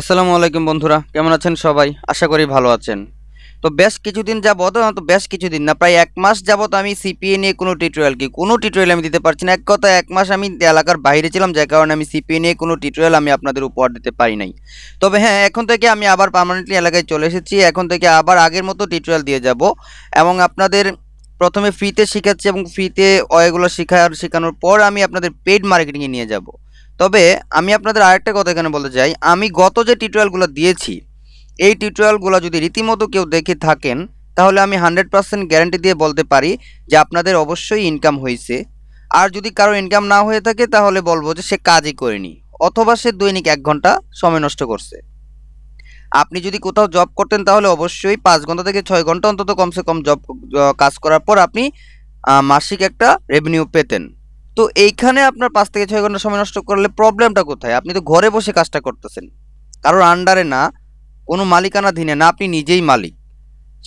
আসসালামু আলাইকুম বন্ধুরা কেমন আছেন সবাই আশা করি ভালো আছেন তো বেশ কিছুদিন যাবৎ তো বেশ কিছুদিন না প্রায় এক মাস যাবৎ আমি সিপিএ নিয়ে কোনো টিউটোরিয়াল কি কোনো টিউটোরিয়াল আমি দিতে পারছি না এক কথা এক মাস আমি এলাকার বাইরে ছিলাম যার কারণে আমি সিপিএ নিয়ে কোনো টিউটোরিয়াল আমি আপনাদের উপহার দিতে পারি নাই তবে হ্যাঁ এখন থেকে আমি আবার পার্মানেন্টলি এলাকায় চলে এসেছি এখন থেকে আবার আগের মতো টিউটোরিয়াল দিয়ে যাব এবং আপনাদের প্রথমে ফ্রিতে শেখাচ্ছি এবং ফ্রিতে অয়গুলো শেখার শেখানোর পর আমি আপনাদের পেড মার্কেটিংয়ে নিয়ে যাব তবে আমি আপনাদের আরেকটা কথা এখানে বলতে চাই আমি গত যে টিউটোরিয়ালগুলো দিয়েছি এই টিউটোরিয়ালগুলো যদি রীতিমতো কেউ দেখে থাকেন তাহলে আমি হান্ড্রেড পার্সেন্ট গ্যারান্টি দিয়ে বলতে পারি যে আপনাদের অবশ্যই ইনকাম হয়েছে আর যদি কারো ইনকাম না হয়ে থাকে তাহলে বলবো যে সে কাজই করেনি অথবা সে দৈনিক এক ঘন্টা সময় নষ্ট করছে আপনি যদি কোথাও জব করতেন তাহলে অবশ্যই পাঁচ ঘন্টা থেকে ছয় ঘন্টা অন্তত কমসে কম জব কাজ করার পর আপনি মাসিক একটা রেভিনিউ পেতেন তো এইখানে আপনার পাঁচ থেকে ছয় ঘন্টা সময় নষ্ট করলে প্রবলেমটা কোথায় আপনি তো ঘরে বসে কাজটা করতেছেন কারোর আন্ডারে না কোনো মালিকানাধীনে না আপনি নিজেই মালিক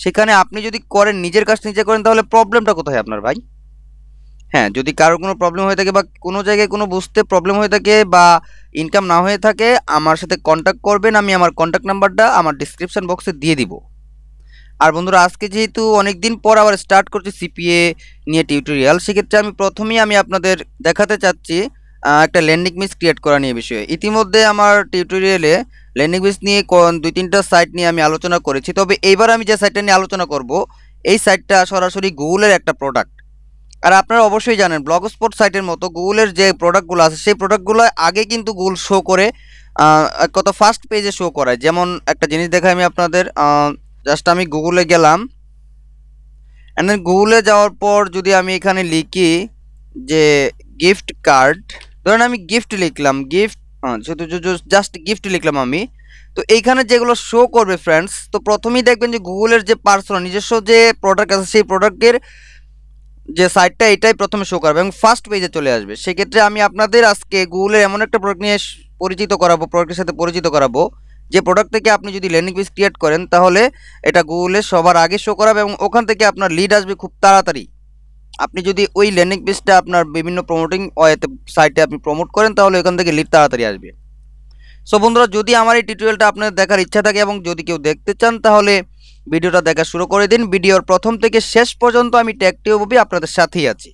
সেখানে আপনি যদি করেন নিজের কাজ নিজে করেন তাহলে প্রবলেমটা কোথায় আপনার ভাই হ্যাঁ যদি কারোর কোনো প্রবলেম হয়ে থাকে বা কোনো জায়গায় কোনো বুঝতে প্রবলেম হয়ে থাকে বা ইনকাম না হয়ে থাকে আমার সাথে কন্ট্যাক্ট করবেন আমি আমার কন্ট্যাক্ট নাম্বারটা আমার ডিসক্রিপশান বক্সে দিয়ে দিব আর বন্ধুরা আজকে যেহেতু অনেক দিন পর আবার স্টার্ট করছি সিপিএ নিয়ে টিউটোরিয়াল সেক্ষেত্রে আমি প্রথমেই আমি আপনাদের দেখাতে চাচ্ছি একটা ল্যান্ডিং মিস ক্রিয়েট করা নিয়ে বিষয়ে ইতিমধ্যে আমার টিউটোরিয়ালে ল্যান্ডিং মিস নিয়ে দুই তিনটা সাইট নিয়ে আমি আলোচনা করেছি তবে এইবার আমি যে সাইটটা নিয়ে আলোচনা করব এই সাইটটা সরাসরি গুগলের একটা প্রোডাক্ট আর আপনারা অবশ্যই জানেন ব্লগ স্পোর্ট সাইটের মতো গুগলের যে প্রোডাক্টগুলো আছে সেই প্রোডাক্টগুলো আগে কিন্তু গুগল শো করে কত ফার্স্ট পেজে শো করে যেমন একটা জিনিস দেখাই আমি আপনাদের জাস্ট আমি গুগলে গেলাম অ্যান্ড দেন গুগলে যাওয়ার পর যদি আমি এখানে লিখি যে গিফট কার্ড ধরেন আমি গিফট লিখলাম গিফট হ্যাঁ, শুধু জাস্ট গিফট লিখলাম আমি তো এইখানে যেগুলো শো করবে ফ্রেন্ডস তো প্রথমেই দেখবেন যে গুগলের যে পার্সোনাল নিজস্ব যে প্রোডাক্ট আছে সেই প্রোডাক্টের যে সাইটটা এটাই প্রথমে শো করবে এবং ফার্স্ট পেজে চলে আসবে সেক্ষেত্রে আমি আপনাদের আজকে গুগলের এমন একটা প্রোডাক্ট নিয়ে পরিচিত করাবো প্রোডাক্টের সাথে পরিচিত করাবো যে প্রোডাক্ট থেকে আপনি যদি ল্যান্ডিং পেজ ক্রিয়েট করেন তাহলে এটা গুগলে সবার আগে শো করাবে এবং ওখান থেকে আপনার লিড আসবে খুব তাড়াতাড়ি আপনি যদি ওই ল্যান্ডিং পেজটা আপনার বিভিন্ন প্রমোটিং ওয়েতে সাইটে আপনি প্রমোট করেন তাহলে ওখান থেকে লিড তাড়াতাড়ি আসবে সো বন্ধুরা যদি আমার এই টিউটোরিয়ালটা আপনার দেখার ইচ্ছা থাকে এবং যদি কেউ দেখতে চান তাহলে ভিডিওটা দেখা শুরু করে দিন ভিডিওর প্রথম থেকে শেষ পর্যন্ত আমি ট্যাগ টিউবই আপনাদের সাথেই আছি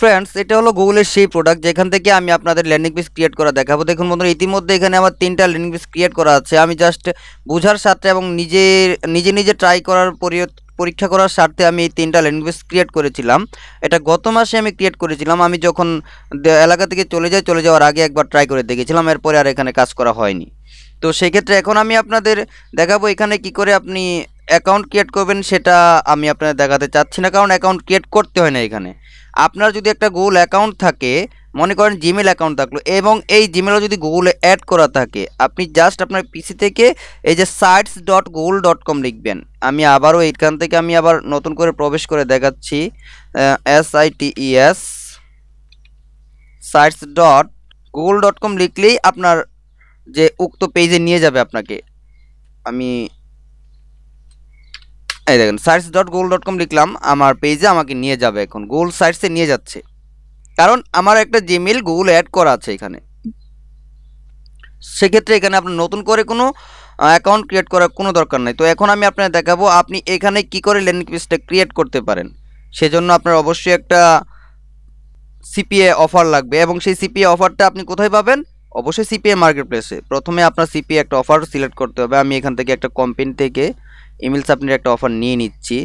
ফ্রেন্ডস এটা হলো গুগলের সেই প্রোডাক্ট যেখান থেকে আমি আপনাদের ল্যান্ডিং পেজ ক্রিয়েট করা দেখাবো দেখুন বন্ধুরা ইতিমধ্যে এখানে আমার তিনটা ল্যান্ডিং পেজ ক্রিয়েট করা আছে আমি জাস্ট বোঝার সাথে এবং নিজে নিজে নিজে ট্রাই করার পরীক্ষা করার স্বার্থে আমি এই তিনটা ল্যাঙ্গুয়েজ ক্রিয়েট করেছিলাম এটা গত মাসে আমি ক্রিয়েট করেছিলাম আমি যখন এলাকা থেকে চলে যাই চলে যাওয়ার আগে একবার ট্রাই করে দেখেছিলাম এরপরে আর এখানে কাজ করা হয়নি তো সেক্ষেত্রে এখন আমি আপনাদের দেখাবো এখানে কি করে আপনি অ্যাকাউন্ট ক্রিয়েট করবেন সেটা আমি আপনাদের দেখাতে চাচ্ছি না কারণ অ্যাকাউন্ট ক্রিয়েট করতে হয় না এখানে আপনার যদি একটা গুগল অ্যাকাউন্ট থাকে মনে করেন জিমেল অ্যাকাউন্ট থাকলো এবং এই জিমেলও যদি গুগলে অ্যাড করা থাকে আপনি জাস্ট আপনার পিসি থেকে এই যে sites dot Google dot com লিখবেন আমি আবারও এইখান থেকে আমি আবার নতুন করে প্রবেশ করে দেখাচ্ছি S I T E S sites dot Google dot com লিখলেই আপনার যে উক্ত পেজে নিয়ে যাবে আপনাকে আমি এই দেখেন search dot Google dot com লিখলাম আমার পেজে আমাকে নিয়ে যাবে এখন গুগল সার্চে নিয়ে যাচ্ছে কারণ আমার একটা জিমেল গুগল অ্যাড করা আছে এখানে সেক্ষেত্রে এখানে আপনার নতুন করে কোনো অ্যাকাউন্ট ক্রিয়েট করার কোনো দরকার নেই তো এখন আমি আপনার দেখাবো আপনি এখানে কি করে ল্যান্ডিং পেজটা ক্রিয়েট করতে পারেন সেজন্য আপনার অবশ্যই একটা সিপিএ অফার লাগবে এবং সেই সিপিএ অফারটা আপনি কোথায় পাবেন অবশ্যই সিপিএ মার্কেট প্লেসে প্রথমে আপনার সিপিএ একটা অফার সিলেক্ট করতে হবে আমি এখান থেকে একটা কোম্পানি থেকে ইমেল সাপনির একটা অফার নিয়ে নিচ্ছি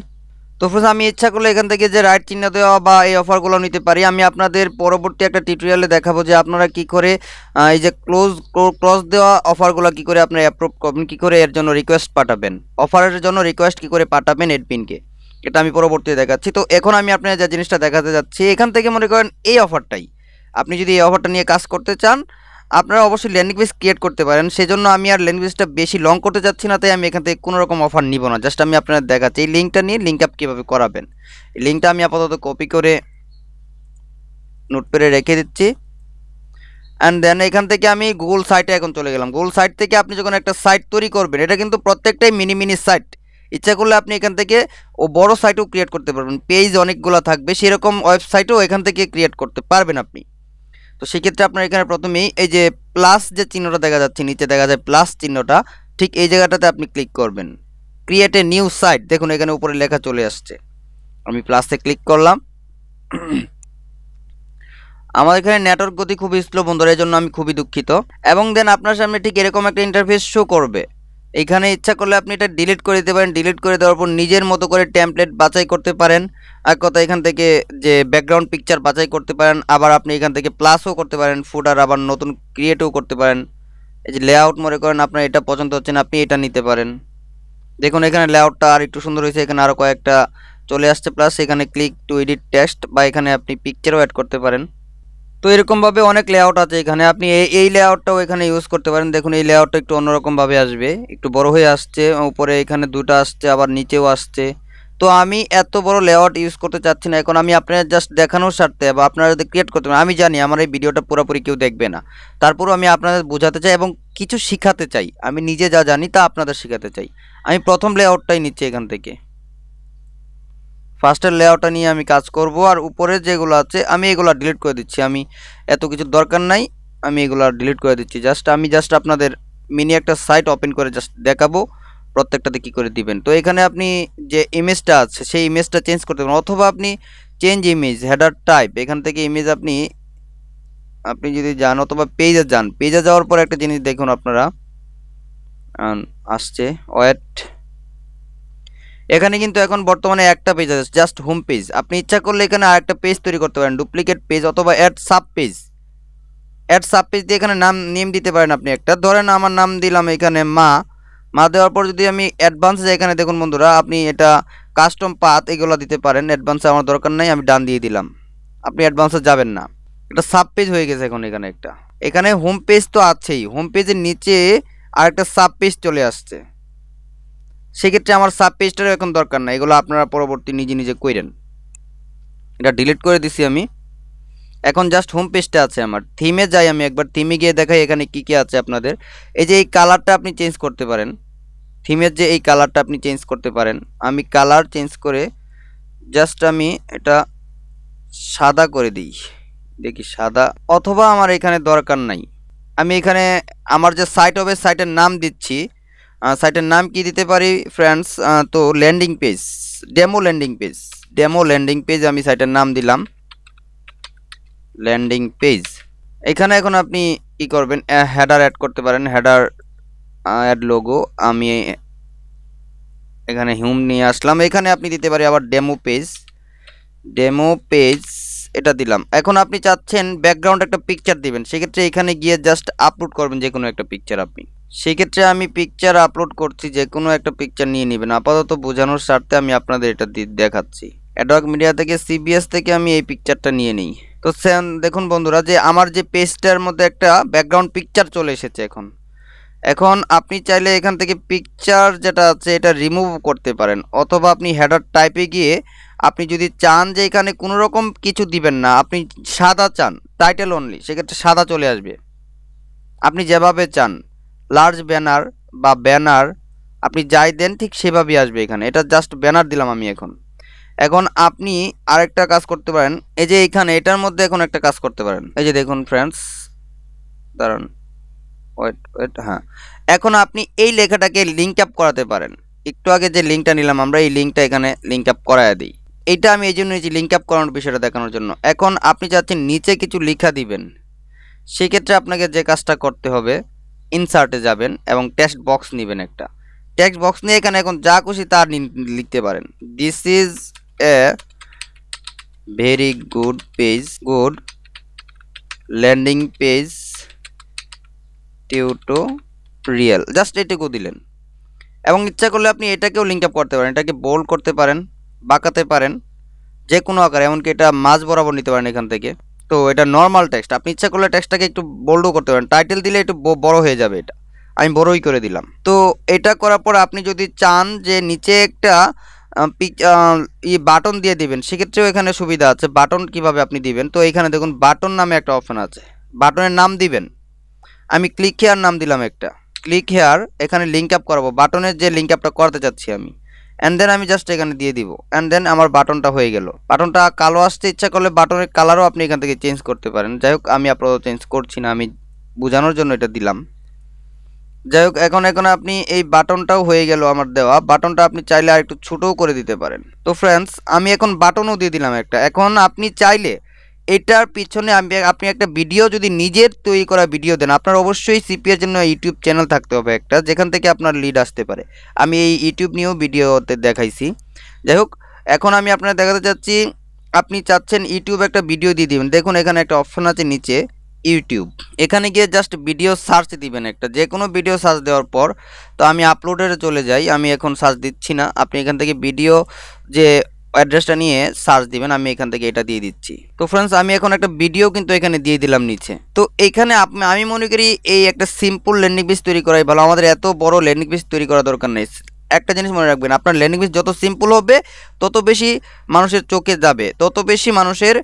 তো ফ্রেন্ডস আমি ইচ্ছা করলে এখান থেকে যে রাইট চিহ্ন দেওয়া বা এই অফারগুলো নিতে পারি আমি আপনাদের পরবর্তী একটা টিউটোরিয়ালে দেখাবো যে আপনারা কি করে এই যে ক্লোজ ক্রস দেওয়া অফারগুলো কি করে আপনারা অ্যাপ্রুভ করবেন কী করে এর জন্য রিকোয়েস্ট পাঠাবেন অফারের জন্য রিকোয়েস্ট কি করে পাঠাবেন এডপিনকে এটা আমি পরবর্তীতে দেখাচ্ছি তো এখন আমি আপনার যে জিনিসটা দেখাতে যাচ্ছি এখান থেকে মনে করেন এই অফারটাই আপনি যদি এই অফারটা নিয়ে কাজ করতে চান আপনারা অবশ্যই ল্যান্ডিং পেজ ক্রিয়েট করতে পারেন সেজন্য আমি আর ল্যান্ডিং পেজটা বেশি লং করতে চাচ্ছি না তাই আমি এখান থেকে কোনো রকম অফার নিব না জাস্ট আমি আপনাদের দেখাচ্ছি এই লিঙ্কটা নিয়ে লিঙ্ক আপ কীভাবে করাবেন লিঙ্কটা আমি আপাতত কপি করে নোটপ্যাডে রেখে দিচ্ছি অ্যান্ড দেন এখান থেকে আমি গুগল সাইটে এখন চলে গেলাম গুগল সাইট থেকে আপনি যখন একটা সাইট তৈরি করবেন এটা কিন্তু প্রত্যেকটাই মিনি মিনি সাইট ইচ্ছা করলে আপনি এখান থেকে ও বড় সাইটও ক্রিয়েট করতে পারবেন পেজ অনেকগুলো থাকবে সেরকম ওয়েবসাইটও এখান থেকে ক্রিয়েট করতে পারবেন আপনি তো সেক্ষেত্রে আপনার এখানে প্রথমেই এই যে প্লাস যে চিহ্নটা দেখা যাচ্ছে নিচে দেখা যায় প্লাস চিহ্নটা ঠিক এই জায়গাটাতে আপনি ক্লিক করবেন ক্রিয়েট এ নিউ সাইট দেখুন এখানে উপরে লেখা চলে আসছে আমি প্লাসে ক্লিক করলাম আমার এখানে নেটওয়ার্ক গতি খুবই স্লো বন্ধুরা এই জন্য আমি খুবই দুঃখিত এবং দেন আপনার সামনে ঠিক এরকম একটা ইন্টারফেস শো করবে এখানে ইচ্ছা করলে আপনি এটা ডিলিট করে দিতে পারেন ডিলিট করে দেওয়ার পর নিজের মতো করে ট্যাম্পলেট বাছাই করতে পারেন এক কথা এখান থেকে যে ব্যাকগ্রাউন্ড পিকচার বাছাই করতে পারেন আবার আপনি এখান থেকে প্লাসও করতে পারেন ফুটার আবার নতুন ক্রিয়েটও করতে পারেন এই যে লেআউট মনে করেন আপনার এটা পছন্দ হচ্ছে না আপনি এটা নিতে পারেন দেখুন এখানে লেআউটটা আর একটু সুন্দর হয়েছে এখানে আরও কয়েকটা চলে আসছে প্লাস এখানে ক্লিক টু এডিট টেস্ট বা এখানে আপনি পিকচারও অ্যাড করতে পারেন তো এরকমভাবে অনেক লেআউট আছে এখানে আপনি এই লেআউটটাও এখানে ইউজ করতে পারেন দেখুন এই লেআউটটা একটু অন্যরকমভাবে আসবে একটু বড় হয়ে আসছে উপরে এখানে দুটা আসছে আবার নিচেও আসছে তো আমি এত বড় লেআউট ইউজ করতে চাচ্ছি না এখন আমি আপনার জাস্ট দেখানোর স্বার্থে বা আপনারা যদি ক্রিয়েট করতে পারেন আমি জানি আমার এই ভিডিওটা পুরোপুরি কেউ দেখবে না তারপরও আমি আপনাদের বোঝাতে চাই এবং কিছু শেখাতে চাই আমি নিজে যা জানি তা আপনাদের শেখাতে চাই আমি প্রথম লেআউটটাই নিচ্ছি এখান থেকে ফার্স্টের লেআউটটা নিয়ে আমি কাজ করব আর উপরে যেগুলো আছে আমি এগুলো ডিলিট করে দিচ্ছি আমি এত কিছু দরকার নাই আমি এগুলো ডিলিট করে দিচ্ছি জাস্ট আমি জাস্ট আপনাদের মিনি একটা সাইট ওপেন করে জাস্ট দেখাবো প্রত্যেকটাতে কি করে দিবেন তো এখানে আপনি যে ইমেজটা আছে সেই ইমেজটা চেঞ্জ করতে পারেন অথবা আপনি চেঞ্জ ইমেজ হেডার টাইপ এখান থেকে ইমেজ আপনি আপনি যদি যান অথবা পেজে যান পেজে যাওয়ার পর একটা জিনিস দেখুন আপনারা আসছে ওয়েট এখানে কিন্তু এখন বর্তমানে একটা পেজ আছে জাস্ট হোম পেজ আপনি ইচ্ছা করলে এখানে আরেকটা পেজ তৈরি করতে পারেন ডুপ্লিকেট পেজ অথবা add sub page add sub page দিয়ে এখানে নাম নেম দিতে পারেন আপনি একটা ধরেন আমার নাম দিলাম এখানে মা মা দেওয়ার পর যদি আমি অ্যাডভান্স যাই এখানে দেখুন বন্ধুরা আপনি এটা কাস্টম পাত এগুলো দিতে পারেন অ্যাডভান্সে আমার দরকার নাই আমি ডান দিয়ে দিলাম আপনি অ্যাডভান্সে যাবেন না এটা সাব পেজ হয়ে গেছে এখন এখানে একটা এখানে হোম পেজ তো আছেই হোম পেজের নিচে আরেকটা সাব পেজ চলে আসছে সেক্ষেত্রে আমার সাব পেজটারও এখন দরকার না এগুলো আপনারা পরবর্তী নিজে নিজে করেন এটা ডিলিট করে দিছি আমি এখন জাস্ট হোম পেজটা আছে আমার থিমে যাই আমি একবার থিমে গিয়ে দেখাই এখানে কি কি আছে আপনাদের এই যে এই কালারটা আপনি চেঞ্জ করতে পারেন থিমের যে এই কালারটা আপনি চেঞ্জ করতে পারেন আমি কালার চেঞ্জ করে জাস্ট আমি এটা সাদা করে দিই দেখি সাদা অথবা আমার এখানে দরকার নাই আমি এখানে আমার যে সাইট হবে সাইটের নাম দিচ্ছি সাইটের নাম কি দিতে পারি ফ্রেন্ডস তো landing page demo landing page demo landing page আমি সাইটের নাম দিলাম ল্যান্ডিং পেজ এখানে এখন আপনি কি করবেন হেডার অ্যাড করতে পারেন হেডার অ্যাড লোগো আমি এখানে হিউম নিয়ে আসলাম এখানে আপনি দিতে পারি আবার ডেমো পেজ ডেমো পেজ এটা দিলাম এখন আপনি চাচ্ছেন ব্যাকগ্রাউন্ড একটা পিকচার দিবেন সেক্ষেত্রে এখানে গিয়ে জাস্ট আপলোড করবেন যে কোনো একটা পিকচার আপনি সেক্ষেত্রে আমি পিকচার আপলোড করছি যে কোনো একটা পিকচার নিয়ে নেবেন আপাতত বোঝানোর স্বার্থে আমি আপনাদের এটা দেখাচ্ছি অ্যাডওয়ার্ক মিডিয়া থেকে সিবিএস থেকে আমি এই পিকচারটা নিয়ে নিই তো দেখুন বন্ধুরা যে আমার যে পেজটার মধ্যে একটা ব্যাকগ্রাউন্ড পিকচার চলে এসেছে এখন এখন আপনি চাইলে এখান থেকে পিকচার যেটা আছে এটা রিমুভ করতে পারেন অথবা আপনি হেডার টাইপে গিয়ে আপনি যদি চান যে এখানে কোনো রকম কিছু দিবেন না আপনি সাদা চান টাইটেল অনলি সেক্ষেত্রে সাদা চলে আসবে আপনি যেভাবে চান লার্জ ব্যানার বা ব্যানার আপনি যাই দেন ঠিক সেভাবেই আসবে এখানে এটা জাস্ট ব্যানার দিলাম আমি এখন এখন আপনি আরেকটা কাজ করতে পারেন এই যে এখানে এটার মধ্যে এখন একটা কাজ করতে পারেন এই যে দেখুন ফ্রেন্ডস দাঁড়ান ওয়েট ওয়েট হ্যাঁ এখন আপনি এই লেখাটাকে লিঙ্ক আপ করাতে পারেন একটু আগে যে লিঙ্কটা নিলাম আমরা এই লিঙ্কটা এখানে লিঙ্ক আপ করায় দিই এটা আমি এই জন্য নিয়েছি লিঙ্ক আপ করানোর বিষয়টা দেখানোর জন্য এখন আপনি যাচ্ছেন নিচে কিছু লিখা দিবেন সেক্ষেত্রে আপনাকে যে কাজটা করতে হবে ইনসার্টে যাবেন এবং টেক্সট বক্স নেবেন একটা টেক্সট বক্স নিয়ে এখানে এখন যা খুশি তা লিখতে পারেন this is a very good page good landing page tutorial just এটুকু দিলেন এবং ইচ্ছা করলে আপনি এটাকেও লিঙ্ক আপ করতে পারেন এটাকে বোল্ড করতে পারেন বাঁকাতে পারেন যে কোনো আকারে এমনকি এটা মাছ বরাবর নিতে পারেন এখান থেকে তো এটা নর্মাল টেক্সট আপনি ইচ্ছা করলে টেক্সটটাকে একটু বোল্ডও করতে পারেন টাইটেল দিলে একটু বড় হয়ে যাবে এটা আমি বড়ই করে দিলাম তো এটা করার পর আপনি যদি চান যে নিচে একটা পিক ই বাটন দিয়ে দিবেন সেক্ষেত্রেও এখানে সুবিধা আছে বাটন কিভাবে আপনি দিবেন তো এখানে দেখুন বাটন নামে একটা অপশন আছে বাটনের নাম দিবেন আমি ক্লিক হেয়ার নাম দিলাম একটা ক্লিক হেয়ার এখানে লিঙ্ক আপ করাবো বাটনের যে লিঙ্ক আপটা করতে চাচ্ছি আমি অ্যান্ড দেন আমি জাস্ট এখানে দিয়ে দিব অ্যান্ড দেন আমার বাটনটা হয়ে গেল বাটনটা কালো আসতে ইচ্ছা করলে বাটনের কালারও আপনি এখান থেকে চেঞ্জ করতে পারেন যাই হোক আমি আপাতত চেঞ্জ করছি না আমি বোঝানোর জন্য এটা দিলাম যাই হোক এখন এখন আপনি এই বাটনটাও হয়ে গেল আমার দেওয়া বাটনটা আপনি চাইলে আর একটু ছোটও করে দিতে পারেন তো ফ্রেন্ডস আমি এখন বাটনও দিয়ে দিলাম একটা এখন আপনি চাইলে এটার পিছনে আমি আপনি একটা ভিডিও যদি নিজের তৈরি করা ভিডিও দেন আপনার অবশ্যই সিপিএর জন্য ইউটিউব চ্যানেল থাকতে হবে একটা যেখান থেকে আপনার লিড আসতে পারে আমি এই ইউটিউব নিয়েও ভিডিওতে দেখাইছি যাই হোক এখন আমি আপনার দেখাতে চাচ্ছি আপনি চাচ্ছেন ইউটিউব একটা ভিডিও দিয়ে দিবেন দেখুন এখানে একটা অপশন আছে নিচে ইউটিউব এখানে গিয়ে জাস্ট ভিডিও সার্চ দিবেন একটা যে কোনো ভিডিও সার্চ দেওয়ার পর তো আমি আপলোডের চলে যাই আমি এখন সার্চ দিচ্ছি না আপনি এখান থেকে ভিডিও যে অ্যাড্রেসটা নিয়ে সার্চ দিবেন আমি এখান থেকে এটা দিয়ে দিচ্ছি তো ফ্রেন্ডস আমি এখন একটা ভিডিও কিন্তু এখানে দিয়ে দিলাম নিচে তো এখানে আমি মনে করি এই একটা সিম্পল ল্যান্ডিং পেজ তৈরি করাই ভালো আমাদের এত বড় ল্যান্ডিং পেজ তৈরি করা দরকার নেই একটা জিনিস মনে রাখবেন আপনার ল্যান্ডিং পেজ যত সিম্পল হবে তত বেশি মানুষের চোখে যাবে তত বেশি মানুষের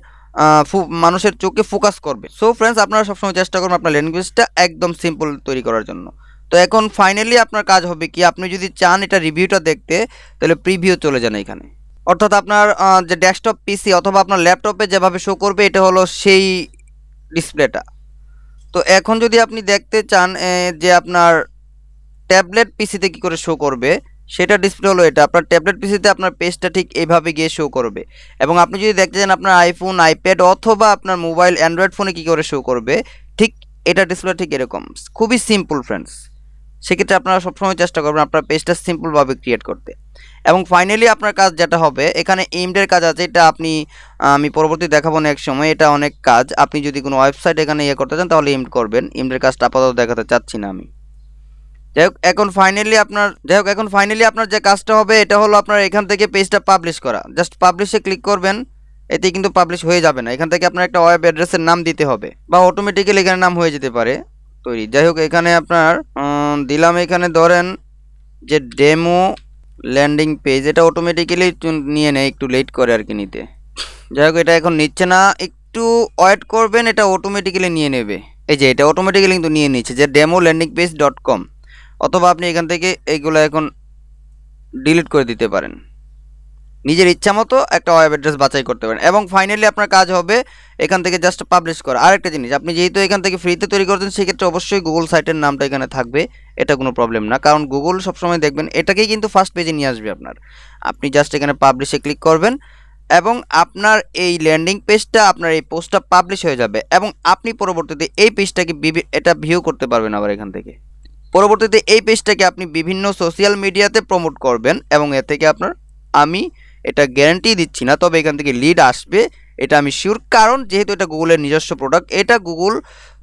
মানুষের চোখে ফোকাস করবে সো ফ্রেন্ডস আপনারা সবসময় চেষ্টা করবেন আপনার পেজটা একদম সিম্পল তৈরি করার জন্য তো এখন ফাইনালি আপনার কাজ হবে কি আপনি যদি চান এটা রিভিউটা দেখতে তাহলে প্রিভিউ চলে যান এখানে অর্থাৎ আপনার যে ডেস্কটপ পিসি অথবা আপনার ল্যাপটপে যেভাবে শো করবে এটা হলো সেই ডিসপ্লেটা তো এখন যদি আপনি দেখতে চান যে আপনার ট্যাবলেট পিসিতে কি করে শো করবে সেটা ডিসপ্লে হলো এটা আপনার ট্যাবলেট পিসিতে আপনার পেজটা ঠিক এইভাবে গিয়ে শো করবে এবং আপনি যদি দেখতে চান আপনার আইফোন আইপ্যাড অথবা আপনার মোবাইল অ্যান্ড্রয়েড ফোনে কি করে শো করবে ঠিক এটা ডিসপ্লে ঠিক এরকম খুবই সিম্পল ফ্রেন্ডস সেক্ষেত্রে আপনারা সবসময় চেষ্টা করবেন আপনার পেজটা সিম্পলভাবে ক্রিয়েট করতে এবং ফাইনালি আপনার কাজ যেটা হবে এখানে ইমডের কাজ আছে এটা আপনি আমি পরবর্তী দেখাবো না এক সময় এটা অনেক কাজ আপনি যদি কোনো ওয়েবসাইট এখানে ইয়ে করতে চান তাহলে ইমড করবেন ইমডের কাজটা আপাতত দেখাতে চাচ্ছি না আমি যাই হোক এখন ফাইনালি আপনার যাই হোক এখন ফাইনালি আপনার যে কাজটা হবে এটা হলো আপনার এখান থেকে পেজটা পাবলিশ করা জাস্ট পাবলিশে ক্লিক করবেন এতে কিন্তু পাবলিশ হয়ে যাবে না এখান থেকে আপনার একটা ওয়েব অ্যাড্রেসের নাম দিতে হবে বা অটোমেটিক্যালি এখানে নাম হয়ে যেতে পারে তৈরি যাই হোক এখানে আপনার দিলাম এখানে ধরেন যে ডেমো ল্যান্ডিং পেজ এটা অটোমেটিক্যালি নিয়ে নেয় একটু লেট করে আর কি নিতে যাই হোক এটা এখন নিচ্ছে না একটু ওয়েট করবেন এটা অটোমেটিক্যালি নিয়ে নেবে এই যে এটা অটোমেটিক্যালি কিন্তু নিয়ে নিচ্ছে যে demo landing page dot com অথবা আপনি এখান থেকে এইগুলো এখন ডিলিট করে দিতে পারেন নিজের ইচ্ছা মতো একটা ওয়েব অ্যাড্রেস বাছাই করতে পারেন এবং ফাইনালি আপনার কাজ হবে এখান থেকে জাস্ট পাবলিশ করা আরেকটা জিনিস আপনি যেহেতু এখান থেকে ফ্রিতে তৈরি করছেন সেক্ষেত্রে অবশ্যই গুগল সাইটের নামটা এখানে থাকবে এটা কোনো প্রবলেম না কারণ গুগল সবসময় দেখবেন এটাকেই কিন্তু ফার্স্ট পেজে নিয়ে আসবে আপনার আপনি জাস্ট এখানে পাবলিশে ক্লিক করবেন এবং আপনার এই ল্যান্ডিং পেজটা আপনার এই পোস্টটা পাবলিশ হয়ে যাবে এবং আপনি পরবর্তীতে এই পেজটাকে এটা ভিউ করতে পারবেন আবার এখান থেকে পরবর্তীতে এই পেজটাকে আপনি বিভিন্ন সোশ্যাল মিডিয়াতে প্রমোট করবেন এবং এ থেকে আপনার আমি এটা গ্যারান্টি দিচ্ছি না তবে এখান থেকে লিড আসবে এটা আমি শিওর কারণ যেহেতু এটা গুগলের নিজস্ব প্রোডাক্ট এটা গুগল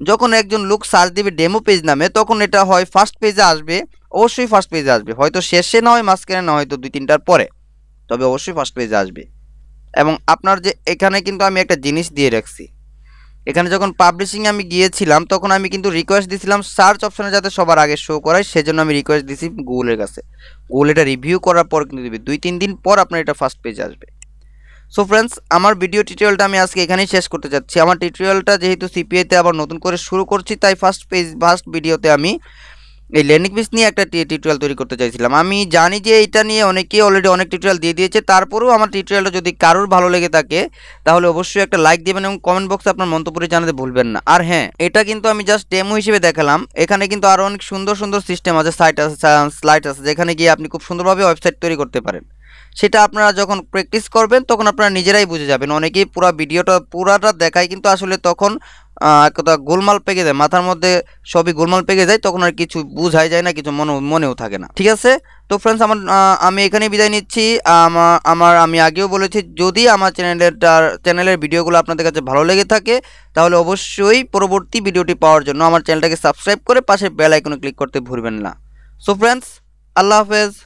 যখন একজন লোক সার্চ দিবে ডেমো পেজ নামে তখন এটা হয় ফার্স্ট পেজে আসবে অবশ্যই ফার্স্ট পেজে আসবে হয়তো শেষে না হয় মাঝখানে না হয়তো দুই তিনটার পরে তবে অবশ্যই ফার্স্ট পেজে আসবে এবং আপনার যে এখানে কিন্তু আমি একটা জিনিস দিয়ে রাখছি এখানে যখন পাবলিশিং আমি গিয়েছিলাম তখন আমি কিন্তু রিকোয়েস্ট দিয়েছিলাম সার্চ অপশানে যাতে সবার আগে শো করায় সেজন্য আমি রিকোয়েস্ট দিয়েছি গুগলের কাছে গুগল এটা রিভিউ করার পর কিন্তু দেবে দুই তিন দিন পর আপনার এটা ফার্স্ট পেজ আসবে সো ফ্রেন্ডস আমার ভিডিও টিউটোরিয়ালটা আমি আজকে এখানেই শেষ করতে যাচ্ছি আমার টিউটোরিয়ালটা যেহেতু সিপিআইতে আবার নতুন করে শুরু করছি তাই ফার্স্ট পেজ ফার্স্ট ভিডিওতে আমি এই লেনিক পিস নিয়ে একটা টিউটোরিয়াল তৈরি করতে চাইছিলাম আমি জানি যে এটা নিয়ে অনেকেই অলরেডি অনেক টিউটোরিয়াল দিয়ে দিয়েছে তারপরেও আমার টিউটোরিয়ালটা যদি কারোর ভালো লেগে থাকে তাহলে অবশ্যই একটা লাইক দেবেন এবং কমেন্ট বক্সে আপনার মন্তব্য জানাতে ভুলবেন না আর হ্যাঁ এটা কিন্তু আমি জাস্ট ডেমো হিসেবে দেখালাম এখানে কিন্তু আরও অনেক সুন্দর সুন্দর সিস্টেম আছে সাইট আছে স্লাইড আছে যেখানে গিয়ে আপনি খুব সুন্দরভাবে ওয়েবসাইট তৈরি করতে পারেন সেটা আপনারা যখন প্র্যাকটিস করবেন তখন আপনারা নিজেরাই বুঝে যাবেন অনেকেই পুরো ভিডিওটা পুরাটা দেখায় কিন্তু আসলে তখন কোথাও গোলমাল পেকে যায় মাথার মধ্যে সবই গোলমাল পেকে যায় তখন আর কিছু বুঝাই যায় না কিছু মনে মনেও থাকে না ঠিক আছে তো ফ্রেন্ডস আমার আমি এখানে বিদায় নিচ্ছি আমার আমার আমি আগেও বলেছি যদি আমার চ্যানেলের চ্যানেলের ভিডিওগুলো আপনাদের কাছে ভালো লেগে থাকে তাহলে অবশ্যই পরবর্তী ভিডিওটি পাওয়ার জন্য আমার চ্যানেলটাকে সাবস্ক্রাইব করে পাশে বেল আইকনে ক্লিক করতে ভুলবেন না সো ফ্রেন্ডস আল্লাহ হাফেজ